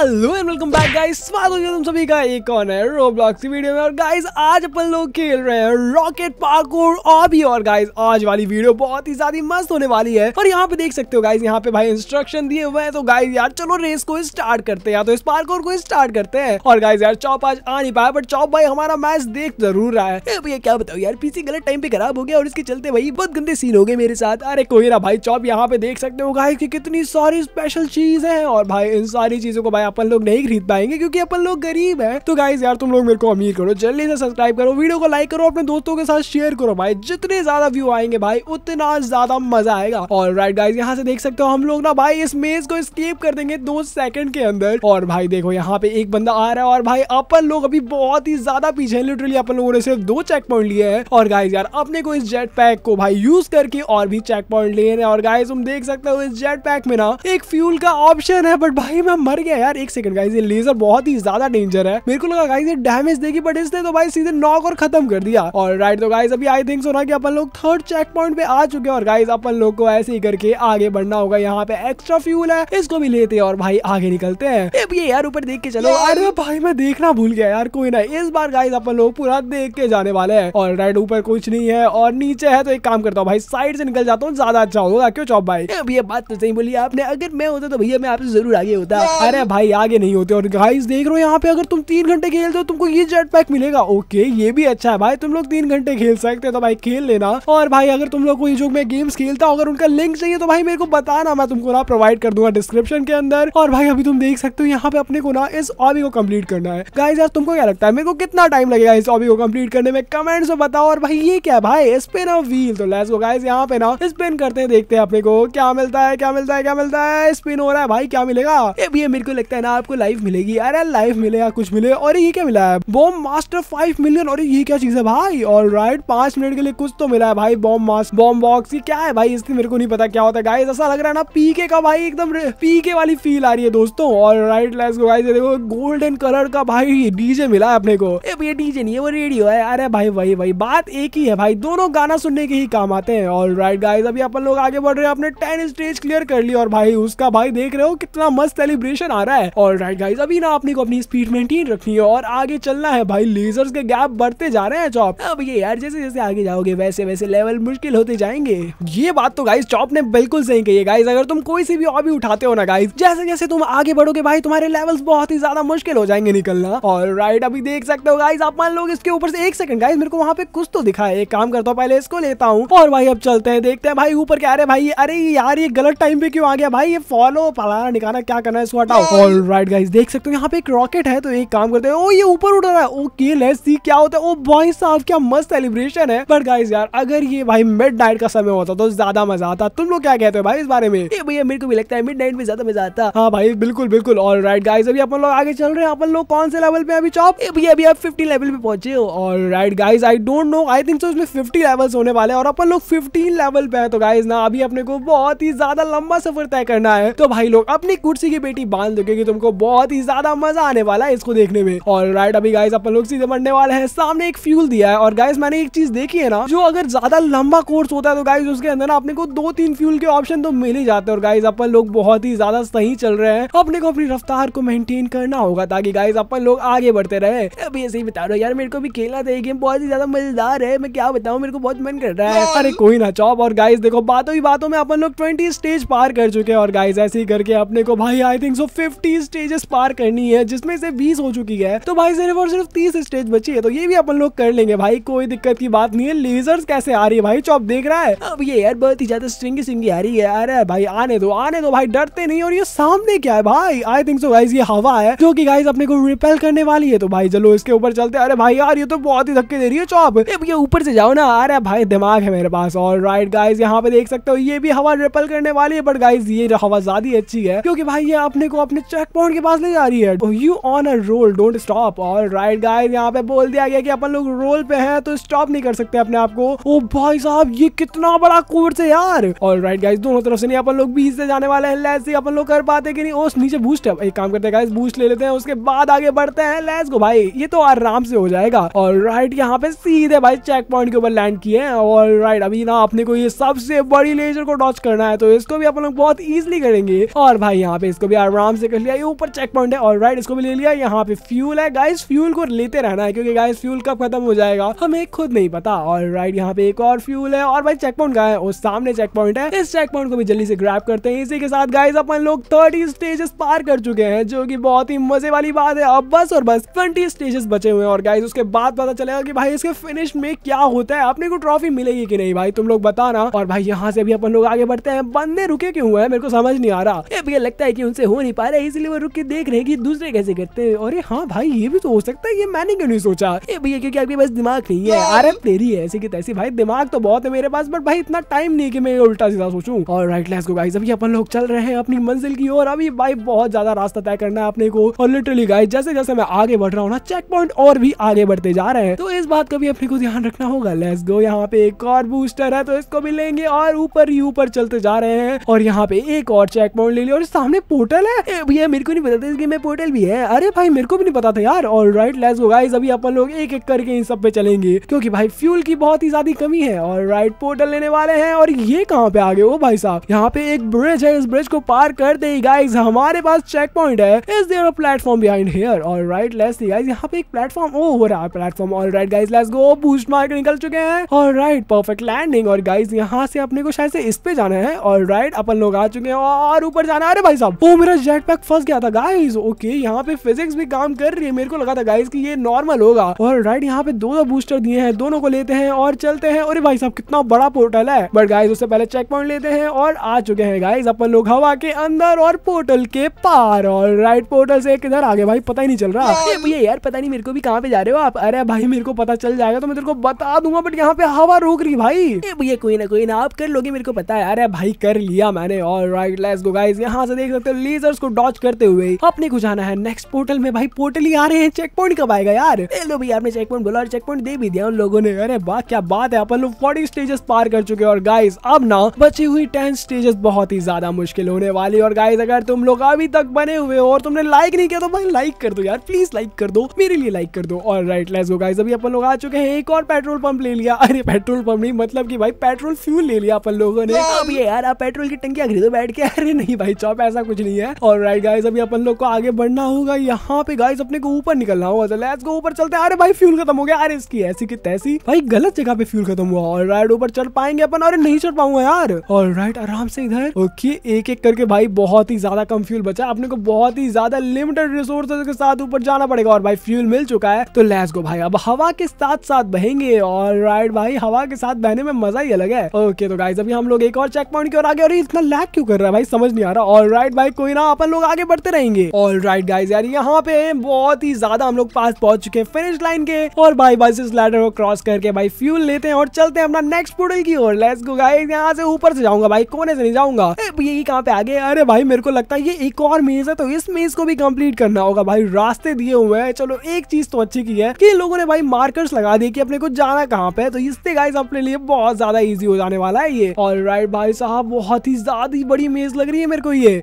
hello and welcome back guys स्वागत है तुम सभी का एक और नए रोब्लॉक्स की वीडियो में और गाइस आज अपन लोग खेल रहे हैं रॉकेट पार्कोर और भी और गाइस आज वाली वीडियो बहुत ही ज्यादा मस्त होने वाली है और यहाँ पे देख सकते हो गाइस यहाँ पे भाई इंस्ट्रक्शन दिए हुए हैं तो गाइस यार चलो रेस को स्टार्ट करते हैं या तो इस पार्कोर को स्टार्ट करते हैं और गाइस यार चौप आज आ नहीं पाया बट चौप भाई हमारा मैच देख जरूर रहा है भैया क्या बताओ यार पीसी गलत टाइम पे खराब हो गया और इसके चलते भाई बहुत गंदे सीन हो गए मेरे साथ अरे कोई ना भाई चौप यहाँ पे देख सकते हो गाइस की कितनी सारी स्पेशल चीज है और भाई इन सारी चीजों को भाई अपन लोग नहीं खरीद पाएंगे क्योंकि अपन लोग गरीब है तो गाइज यार तुम लोग मेरे को अमीर करो जल्दी से सब्सक्राइब करो वीडियो को लाइक करो अपने दोस्तों के साथ शेयर करो भाई जितने ज्यादा व्यू आएंगे भाई उतना ज्यादा मजा आएगा और राइट गाइज यहाँ से देख सकते हो हम लोग ना भाई इस मेज को स्केप कर देंगे दो सेकंड के अंदर और भाई देखो यहाँ पे एक बंदा आ रहा है और भाई अपन लोग अभी बहुत ही ज्यादा पीछे हैं लिटरली अपन लोगों ने सिर्फ दो चेक पॉइंट लिए हैं और गाइज यार अपने को इस जेट पैक को भाई यूज करके और भी चेक पॉइंट लिए हैं और गाइज तुम देख सकते हो इस जेट पैक में ना एक फ्यूल का ऑप्शन है बट भाई मैं मर गया यार एक सेकंड गाइस ये लेजर बहुत ही ज्यादा डेंजर है मेरे को लगा गाइस ये डैमेज देगी बट इसने तो भाई सीधे नॉक और खत्म कर दिया और राइट तो गाइस अभी आई थिंक सो ना कि अपन लोग थर्ड चेक पॉइंट पे आ चुके हैं और गाइस अपन लोग को ऐसे ही करके आगे बढ़ना होगा यहाँ पे एक्स्ट्रा फ्यूल है इसको भी लेते हैं और भाई आगे निकलते हैं ये यार ऊपर देख के चलो अरे भाई मैं देखना भूल गया यार कोई ना इस बार गाइज अपन लोग पूरा देख के जाने वाले हैं और राइट ऊपर कुछ नहीं है और नीचे है तो एक काम करता हूँ भाई साइड से निकल जाता हूँ ज्यादा अच्छा होगा क्यों चौप भाई ये बात तो सही बोली आपने अगर मैं होता तो भैया मैं आपसे जरूर आगे होता अरे भाई आगे नहीं होते और गाइस देख रहे हो यहाँ पे अगर तुम तीन घंटे खेलते हो तुमको ये जेट पैक मिलेगा ओके ये भी अच्छा है भाई तुम लोग तीन घंटे खेल सकते हो तो भाई खेल लेना और भाई अगर तुम लोग को ये जो मैं गेम्स खेलता हूँ अगर उनका लिंक चाहिए तो भाई मेरे को बताना मैं तुमको ना प्रोवाइड कर दूंगा डिस्क्रिप्शन के अंदर और भाई अभी तुम देख सकते हो यहाँ पे अपने को ना इस ऑबी को कम्प्लीट करना है गाइज यार तुमको क्या लगता है मेरे को कितना टाइम लगेगा इस ऑबी को कम्प्लीट करने में कमेंट में बताओ और भाई ये क्या भाई स्पिन ऑफ व्हील तो लेट्स गो गाइज यहाँ पे ना स्पिन करते हैं देखते हैं अपने को क्या मिलता है क्या मिलता है क्या मिलता है स्पिन हो रहा है भाई क्या मिलेगा ये भी मेरे को लगता लगता है ना आपको लाइफ मिलेगी अरे लाइफ मिले या कुछ मिले और ये क्या मिला है बॉम्ब मास्टर फाइव मिलियन और ये क्या चीज है भाई और राइट पांच मिनट के लिए कुछ तो मिला है भाई बॉम्ब मास्टर बॉम्ब बॉक्स क्या है भाई इसकी मेरे को नहीं पता क्या होता है गाइज ऐसा लग रहा है ना पीके का भाई एकदम पीके वाली फील आ रही है दोस्तों और राइट लाइस को गाइस देखो गोल्डन कलर का भाई डीजे मिला है अपने को ये डीजे नहीं है वो रेडियो है अरे भाई वही वही बात एक ही है भाई दोनों गाना सुनने के ही काम आते हैं और राइट गाइज अभी अपन लोग आगे बढ़ रहे हैं अपने टेन स्टेज क्लियर कर लिया और भाई उसका भाई देख रहे हो कितना मस्त सेलिब्रेशन आ रहा है है और राइट गाइज अभी ना आपने को अपनी स्पीड मेंटेन रखनी है और आगे चलना है भाई लेजर के गैप बढ़ते जा रहे हैं चौप अब ये यार जैसे जैसे आगे जाओगे वैसे वैसे लेवल मुश्किल होते जाएंगे ये बात तो गाइज चौप ने बिल्कुल सही कही है गाइज अगर तुम कोई सी भी हॉबी उठाते हो ना गाइज जैसे जैसे तुम आगे बढ़ोगे भाई तुम्हारे लेवल्स बहुत ही ज्यादा मुश्किल हो जाएंगे निकलना और राइट अभी देख सकते हो गाइज आप मान लो इसके ऊपर से एक सेकंड गाइज मेरे को वहाँ पे कुछ तो दिखा है एक काम करता हूँ पहले इसको लेता हूँ और भाई अब चलते हैं देखते हैं भाई ऊपर क्या अरे भाई अरे यार ये गलत टाइम पे क्यों आ गया भाई ये फॉलो फलाना निकाला क्या करना है इसको हटाओ और राइट गाइस देख सकते हो यहाँ पे एक रॉकेट है तो एक काम करते हैं ओ ये ऊपर उड़ रहा है ओके लेट्स सी क्या होता है ओ बॉय साहब क्या मस्त सेलिब्रेशन है बट गाइस यार अगर ये भाई मिड नाइट का समय होता तो ज्यादा मजा आता तुम लोग क्या कहते हो भाई इस बारे में भैया मेरे को भी लगता है मिड नाइट में ज्यादा मजा आता हाँ भाई बिल्कुल बिल्कुल ऑल राइट गाइज अभी अपन लोग आगे चल रहे हैं अपन लोग कौन से लेवल पे अभी चौप भैया अभी आप फिफ्टी लेवल पे पहुंचे हो all right guys I don't know I think so उसमें फिफ्टी लेवल्स होने वाले और अपन लोग फिफ्टीन लेवल पे है तो गाइज ना अभी अपने को बहुत ही ज्यादा लंबा सफर तय करना है तो भाई लोग अपनी कुर्सी की बेटी बांध दोगे कि तुमको बहुत ही ज्यादा मजा आने वाला है इसको देखने में और राइट अभी गाइस अपन लोग सीधे बढ़ने वाले हैं सामने एक फ्यूल दिया है और गाइस मैंने एक चीज देखी है ना जो अगर ज्यादा लंबा कोर्स होता है तो गाइज उसके अंदर ना अपने को दो तीन फ्यूल के ऑप्शन तो मिल ही जाते हैं और गाइज अपन लोग बहुत ही ज्यादा सही चल रहे हैं अपने को अपनी रफ्तार को मेनटेन करना होगा ताकि गाइज अपन लोग आगे बढ़ते रहे अभी ऐसे ही बता रहे यार मेरे को भी खेलना था गेम बहुत ही ज्यादा मजेदार है मैं क्या बताऊँ मेरे को बहुत मन कर रहा है अरे कोई ना चौप और गाइज देखो बातों ही बातों में अपन लोग ट्वेंटी स्टेज पार कर चुके हैं और गाइज ऐसे ही करके अपने को भाई I think so fifty 30 stages पार करनी है जिसमें से 20 हो चुकी है तो भाई सिर्फ और सिर्फ 30 स्टेज बची है तो ये भी अपन लोग कर लेंगे भाई कोई दिक्कत की बात नहीं है लेजर्स कैसे आ रही है भाई चौप देख रहा है अब ये यार बहुत ही ज्यादा स्ट्रिंगी सिंगी आ रही है अरे भाई आने दो आने दो भाई डरते नहीं और ये सामने क्या है भाई आई थिंक सो गाइज ये हवा है जो की गाइज अपने को रिपेल करने वाली है तो भाई चलो इसके ऊपर चलते अरे भाई यार ये तो बहुत ही धक्के दे रही है चौप अब ये ऊपर से जाओ ना अरे भाई दिमाग है मेरे पास और राइट गाइज यहाँ पे देख सकते हो ये भी हवा रिपेल करने वाली है बट गाइज ये हवा ज्यादा अच्छी है क्योंकि भाई ये अपने को अपने चेक पॉइंट के पास ले जा रही है you on a roll don't stop all right guys यहाँ पे बोल दिया गया कि अपन लोग रोल पे हैं तो स्टॉप नहीं कर सकते अपने आप को ओ oh, भाई साहब ये कितना बड़ा कोर्स है यार और राइट गाइज दोनों तरफ से नहीं अपन लोग बीच से जाने वाले हैं लेस ही अपन लोग कर पाते कि नहीं उस oh, नीचे बूस्ट है एक काम करते हैं गाइज बूस्ट ले लेते हैं उसके बाद आगे बढ़ते हैं लेस को भाई ये तो आराम से हो जाएगा और राइट यहाँ पे सीधे भाई चेक पॉइंट के ऊपर लैंड किए हैं और राइट अभी ना अपने को ये सबसे बड़ी लेजर को डॉच करना है तो इसको भी अपन लोग बहुत ईजिली करेंगे और भाई यहाँ पे इसको भी आराम से कर लिया लिया ये ऊपर चेक पॉइंट है और राइट इसको भी ले लिया यहाँ पे फ्यूल है गाइस फ्यूल को लेते रहना है क्योंकि गाइस फ्यूल कब खत्म हो जाएगा हमें खुद नहीं पता और राइट यहाँ पे एक और फ्यूल है और भाई चेक पॉइंट का है और सामने चेक पॉइंट है इस चेक पॉइंट को भी जल्दी से ग्रैप करते हैं इसी के साथ गाइज अपन लोग थर्टी स्टेजेस पार कर चुके हैं जो की बहुत ही मजे वाली बात है अब बस और बस ट्वेंटी स्टेजेस बचे हुए और गाइज उसके बाद पता चलेगा की भाई इसके फिनिश में क्या होता है अपने को ट्रॉफी मिलेगी की नहीं भाई तुम लोग बताना और भाई यहाँ से भी अपन लोग आगे बढ़ते हैं बंदे रुके क्यों है मेरे को समझ नहीं आ रहा ये लगता है कि उनसे हो नहीं पा रहे इसलिए वो रुक के देख रहे हैं कि दूसरे कैसे करते हैं अरे हाँ भाई ये भी तो हो सकता है ये मैंने क्यों नहीं सोचा ये भैया क्योंकि आपके पास दिमाग नहीं है आरएम तेरी है ऐसे की तैसे भाई दिमाग तो बहुत है मेरे पास बट भाई इतना टाइम नहीं की मैं उल्टा सीधा सोचू और राइट लेट्स को गाइस अभी अपन लोग चल रहे हैं अपनी मंजिल की ओर अभी भाई बहुत ज्यादा रास्ता तय करना है अपने को और लिटरली गाइस जैसे जैसे मैं आगे बढ़ रहा हूँ ना चेक पॉइंट और भी आगे बढ़ते जा रहे हैं तो इस बात का भी अपने को ध्यान रखना होगा लेस गो यहाँ पे एक और बूस्टर है तो इसको भी लेंगे और ऊपर ही ऊपर चलते जा रहे हैं और यहाँ पे एक और चेक पॉइंट ले लिया और सामने पोर्टल है है मेरे को नहीं पता था इस गेम में पोर्टल भी है अरे भाई मेरे को भी नहीं पता था यार और राइट लेट्स गो गाइस अभी अपन लोग एक एक करके इन सब पे चलेंगे क्योंकि भाई फ्यूल की बहुत ही ज्यादा कमी है और राइट पोर्टल लेने वाले हैं और ये कहाँ पे आ गए वो भाई साहब यहाँ पे एक ब्रिज है इस ब्रिज को पार करते ही गाइज हमारे पास चेक पॉइंट है is there a platform behind here all right let's guys यहाँ पे एक प्लेटफॉर्म ओ हो रहा है platform all right guys let's go boost मार के निकल चुके हैं और राइट परफेक्ट लैंडिंग और गाइज यहाँ से अपने को शायद से इस पे जाना है और राइट अपन लोग आ चुके हैं और ऊपर जाना अरे भाई साहब वो मेरा जेट पैक फंस गया था गाइस ओके यहाँ पे फिजिक्स भी काम कर रही है मेरे को लगा था गाइस कि ये नॉर्मल होगा और राइट यहाँ पे दो दो बूस्टर दिए हैं दोनों को लेते हैं और चलते हैं और भाई साहब कितना बड़ा पोर्टल है बट गाइज उससे पहले चेक पॉइंट लेते हैं और आ चुके हैं गाइज अपन लोग हवा के अंदर और पोर्टल के पार और राइट पोर्टल से किधर आगे भाई पता ही नहीं चल रहा भैया यार पता नहीं मेरे को भी कहाँ पे जा रहे हो आप अरे भाई मेरे को पता चल जाएगा तो मैं तेरे को बता दूंगा बट यहाँ पे हवा रोक रही भाई भैया कोई ना कोई ना आप कर लोगे मेरे को पता है अरे भाई कर लिया मैंने और राइट लेस गो गाइज यहाँ से देख सकते हो लेजर्स को डॉच करते हुए अपने को जाना है नेक्स्ट पोर्टल में भाई पोर्टल ही आ रहे हैं चेक पॉइंट कब आएगा यार लो भाई आपने चेक पॉइंट बोला और चेक पॉइंट दे भी दिया उन लोगों ने अरे वाह क्या बात है अपन लोग फोर्टी स्टेजेस पार कर चुके और गाइज अब ना बची हुई टेन स्टेजेस बहुत ही ज्यादा मुश्किल होने वाली और गाइज अगर तुम लोग अभी तक बने हुए हो और तुमने लाइक नहीं किया तो भाई लाइक कर दो यार प्लीज लाइक कर दो मेरे लिए लाइक कर दो और राइट लेट्स गो गाइस अभी अपन लोग आ चुके हैं एक और पेट्रोल पंप ले लिया अरे पेट्रोल पंप नहीं मतलब की भाई पेट्रोल फ्यूल ले लिया अपन लोगों ने अब यार आप पेट्रोल की टंकी खरीदो बैठ के अरे नहीं भाई चौप ऐसा कुछ नहीं है और राइट गाइस अभी अपन लोग को आगे बढ़ना होगा यहाँ पे गाइस अपने को ऊपर निकलना होगा लेट्स गो ऊपर चलते हैं अरे भाई फ्यूल खत्म हो गया अरे इसकी ऐसी की तैसी भाई गलत जगह पे फ्यूल खत्म हुआ और राइट ऊपर चढ़ पाएंगे अपन अरे नहीं चढ़ पाऊंगा यार और राइट आराम से इधर ओके एक एक करके भाई बहुत ही ज्यादा कम फ्यूल बचा अपने को बहुत ही ज्यादा लिमिटेड रिसोर्सेज के साथ ऊपर जाना पड़ेगा और भाई फ्यूल मिल चुका है तो लेट्स गो भाई अब हवा के साथ साथ बहेंगे और राइट भाई हवा के साथ बहने में मजा ही अलग है ओके तो गाइस अभी हम लोग एक और चेक पॉइंट की ओर आगे और इतना लैग क्यों कर रहा है भाई समझ नहीं आ रहा और राइट भाई कोई ना अपन लोग आगे आगे बढ़ते रहेंगे ऑल राइट गाइज यार यहाँ पे बहुत ही ज्यादा हम लोग पास पहुंच चुके हैं फिनिश लाइन के और भाई बस इस लैडर को क्रॉस करके भाई फ्यूल लेते हैं और चलते हैं अपना नेक्स्ट पोर्टल की ओर लेट्स गो गाइस यहाँ से ऊपर से जाऊंगा भाई कोने से नहीं जाऊंगा यही कहाँ पे आगे अरे भाई मेरे को लगता है ये एक और मेज है तो इस मेज को भी कम्प्लीट करना होगा भाई रास्ते दिए हुए हैं चलो एक चीज तो अच्छी की है की लोगों ने भाई मार्कर्स लगा दिए की अपने को जाना कहाँ पे तो इससे गाइस अपने लिए बहुत ज्यादा इजी हो जाने वाला है ये और राइट भाई साहब बहुत ही ज्यादा बड़ी मेज लग रही है मेरे को ये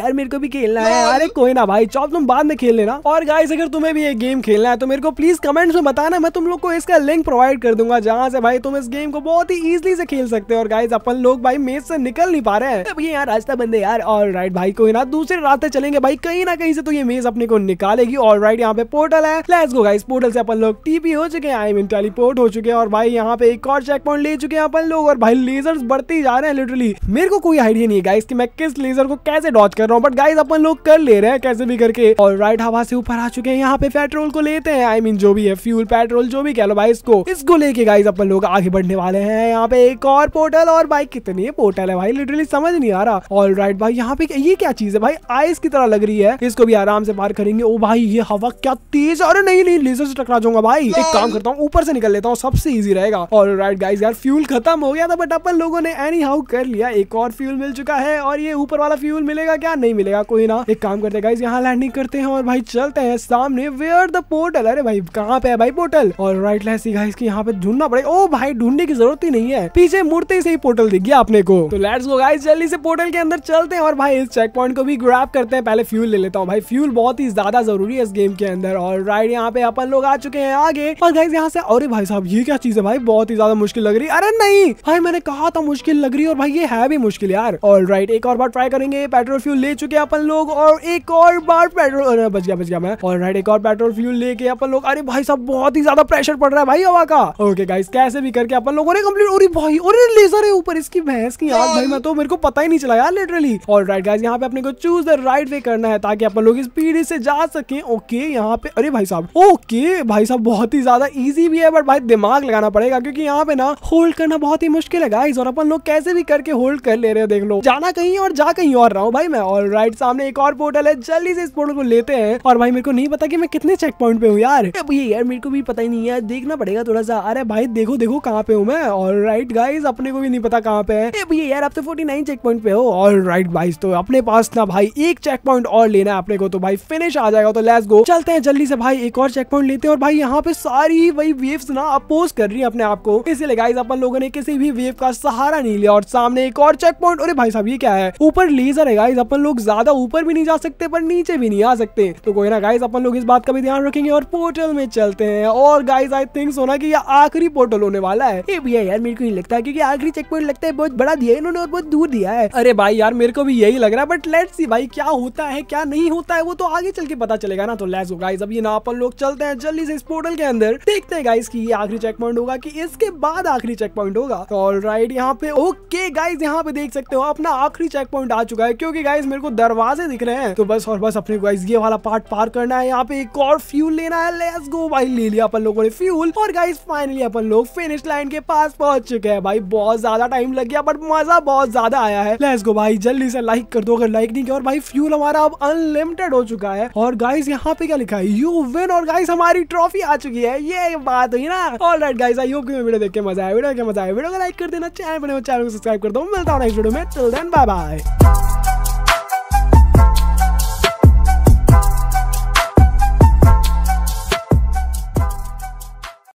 यार मेरे को भी खेलना रहे है अरे कोई ना भाई चौब तुम बाद में खेल लेना और गाइस अगर तुम्हें भी ये गेम खेलना है तो मेरे को प्लीज कमेंट्स में बताना मैं तुम लोग को इसका लिंक प्रोवाइड कर दूंगा जहाँ से भाई तुम इस गेम को बहुत ही इजिली से खेल सकते हो और गाइज अपन लोग भाई मेज से निकल नहीं पा रहे हैं अब यार रास्ता बंदे यार और राइट भाई कोई ना दूसरे रास्ते चलेंगे भाई कहीं ना कहीं से तो ये मेज अपने को निकालेगी और राइट यहाँ पे पोर्टल है लेट्स गो गाइस पोर्टल से अपन लोग टीपी हो चुके हैं आई मीन टेलीपोर्ट हो चुके हैं और भाई यहाँ पे एक और चेक पॉइंट ले चुके हैं अपन लोग और भाई लेजर्स बढ़ते जा रहे हैं लिटरली मेरे को कोई आइडिया नहीं है गाइस कि मैं किस लेजर को कैसे डॉच कर रहा हूँ बट गाइस अपन लोग लोग कर ले रहे हैं कैसे भी करके और राइट हवा से ऊपर आ चुके हैं यहाँ पे पेट्रोल को लेते हैं आई मीन जो भी है फ्यूल पेट्रोल जो भी कह लो भाई इसको इसको लेके गाइज अपन लोग आगे बढ़ने वाले हैं यहाँ पे एक और पोर्टल और कितनी है पोर्टल है भाई लिटरली समझ नहीं आ रहा ऑल राइट भाई यहाँ पे ये क्या चीज है भाई आइस की तरह लग रही है इसको भी आराम से पार करेंगे ओ भाई ये हवा क्या तेज अरे नहीं नहीं लेजर से टकरा जाऊंगा भाई एक काम करता हूँ ऊपर से निकल लेता हूँ सबसे इजी रहेगा और राइट गाइज यार फ्यूल खत्म हो गया था बट अपन लोगों ने एनी हाउ कर लिया एक और फ्यूल मिल चुका है और ये ऊपर वाला फ्यूल मिलेगा क्या नहीं मिलेगा कोई ना एक काम करते गाइज यहाँ लैंडिंग करते हैं और भाई चलते हैं सामने वेयर द पोर्टल अरे भाई कहाँ पे है भाई पोर्टल और राइट लैसी गाइज की यहाँ पे ढूंढना पड़ेगा ओ भाई ढूंढने की जरूरत ही नहीं है पीछे मुड़ते से ही पोर्टल दिख गया आपने को तो लेट्स गो गाइज जल्दी से पोर्टल के अंदर चलते हैं और भाई इस चेक पॉइंट को भी ग्रैप करते हैं पहले फ्यूल ले लेता हूँ भाई फ्यूल बहुत ही ज्यादा जरूरी है इस गेम के अंदर और राइट यहाँ पे अपन लोग आ चुके हैं आगे और गाइज यहाँ से अरे भाई साहब ये क्या चीज है भाई बहुत ही ज्यादा मुश्किल लग रही है अरे नहीं भाई मैंने कहा था मुश्किल लग रही है और भाई ये है भी मुश्किल यार और राइट एक और बार ट्राई करेंगे पेट्रोल फ्यूल ले चुके अपन लोग लोग और एक और बार पेट्रोल बच गया बच गया मैं और राइट एक और पेट्रोल फ्यूल लेके अपन लोग अरे भाई साहब बहुत ही ज्यादा प्रेशर पड़ रहा है भाई हवा का ओके गाइस कैसे भी करके अपन लोगों ने कम्प्लीट और भाई और लेजर है ऊपर इसकी भैंस की यार भाई मैं तो मेरे को पता ही नहीं चला यार लिटरली और राइट गाइस यहाँ पे अपने को चूज द राइट वे करना है ताकि अपन लोग स्पीड से जा सके ओके यहाँ पे अरे भाई साहब ओके भाई साहब बहुत ही ज्यादा इजी भी है बट भाई दिमाग लगाना पड़ेगा क्योंकि यहाँ पे ना होल्ड करना बहुत ही मुश्किल है गाइस और अपन लोग कैसे भी करके होल्ड कर ले रहे हो देख लो जाना कहीं और जा कहीं और रहा हूँ भाई मैं और राइट सामने एक और पोर्टल है जल्दी से इस पोर्टल को लेते हैं और भाई मेरे को नहीं पता कि मैं कितने चेक पॉइंट पे हूँ यार भैया यार मेरे को भी पता ही नहीं है देखना पड़ेगा थोड़ा सा अरे भाई देखो देखो कहाँ पे हूँ मैं और राइट गाइज अपने को भी नहीं पता कहाँ पे है भैया यार आप तो फोर्टी नाइन चेक पॉइंट पे हो और राइट गाइज तो अपने पास ना भाई एक चेक पॉइंट और लेना है अपने को तो भाई फिनिश आ जाएगा तो लेट्स गो चलते हैं जल्दी से भाई एक और चेक पॉइंट लेते हैं और भाई यहाँ पे सारी वही वेव्स ना अपोज कर रही है अपने आप को इसीलिए गाइज अपन लोगों ने किसी भी वेव का सहारा नहीं लिया और सामने एक और चेक पॉइंट अरे भाई साहब ये क्या है ऊपर लेजर है गाइज अपन लोग ज्यादा ऊपर ऊपर भी नहीं जा सकते पर नीचे भी नहीं आ सकते तो कोई ना गाइज अपन लोग इस बात का भी ध्यान रखेंगे और पोर्टल में चलते हैं और गाइज आई थिंक सोना की आखिरी पोर्टल होने वाला है ये भी है यार मेरे को नहीं लगता क्योंकि आखिरी चेक पॉइंट लगता है बहुत बड़ा दिया है इन्होंने और बहुत दूर दिया है अरे भाई यार मेरे को भी यही लग रहा है बट लेट्स सी भाई क्या होता है क्या नहीं होता है वो तो आगे चल के पता चलेगा ना तो लेट्स गाइस अब ये ना अपन लोग चलते हैं जल्दी से इस पोर्टल के अंदर देखते हैं गाइस की ये आखिरी चेक पॉइंट होगा कि इसके बाद आखिरी चेक पॉइंट होगा ऑल राइट यहाँ पे ओके गाइज यहाँ पे देख सकते हो अपना आखिरी चेक पॉइंट आ चुका है क्योंकि गाइज मेरे को दरवाजे दिख रहे हैं तो बस और बस अपने गाइस ये वाला पार्ट पार करना है यहाँ पे एक और फ्यूल लेना है लेट्स गो भाई ले लिया अपन लोगों ने फ्यूल और गाइस फाइनली अपन लोग फिनिश लाइन के पास पहुंच चुके हैं भाई बहुत ज्यादा टाइम लग गया बट मजा बहुत ज्यादा आया है लेट्स गो भाई जल्दी से लाइक कर दो अगर लाइक नहीं किया और भाई फ्यूल हमारा अब अनलिमिटेड हो चुका है और गाइस यहाँ पे क्या लिखा है यू विन और गाइस हमारी ट्रॉफी आ चुकी है ये बात हुई ना all right guys I hope कि वीडियो देख के मजा आया वीडियो के मजा आया वीडियो को लाइक कर देना चैनल पर चैनल को सब्सक्राइब कर दो मिलता हूँ नेक्स्ट वीडियो में टिल देन बाय बाय